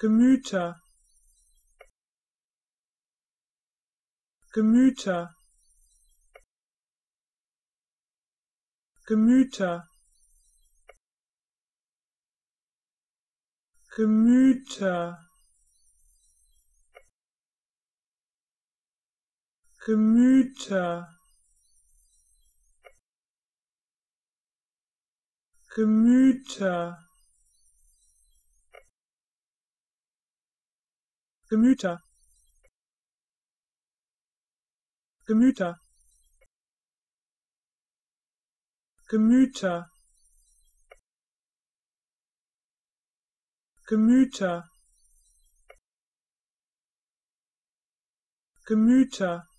Gemüter Gemüter Gemüter Gemüter Gemüter Gemüter Gemüter Gemüter Gemüter Gemüter Gemüter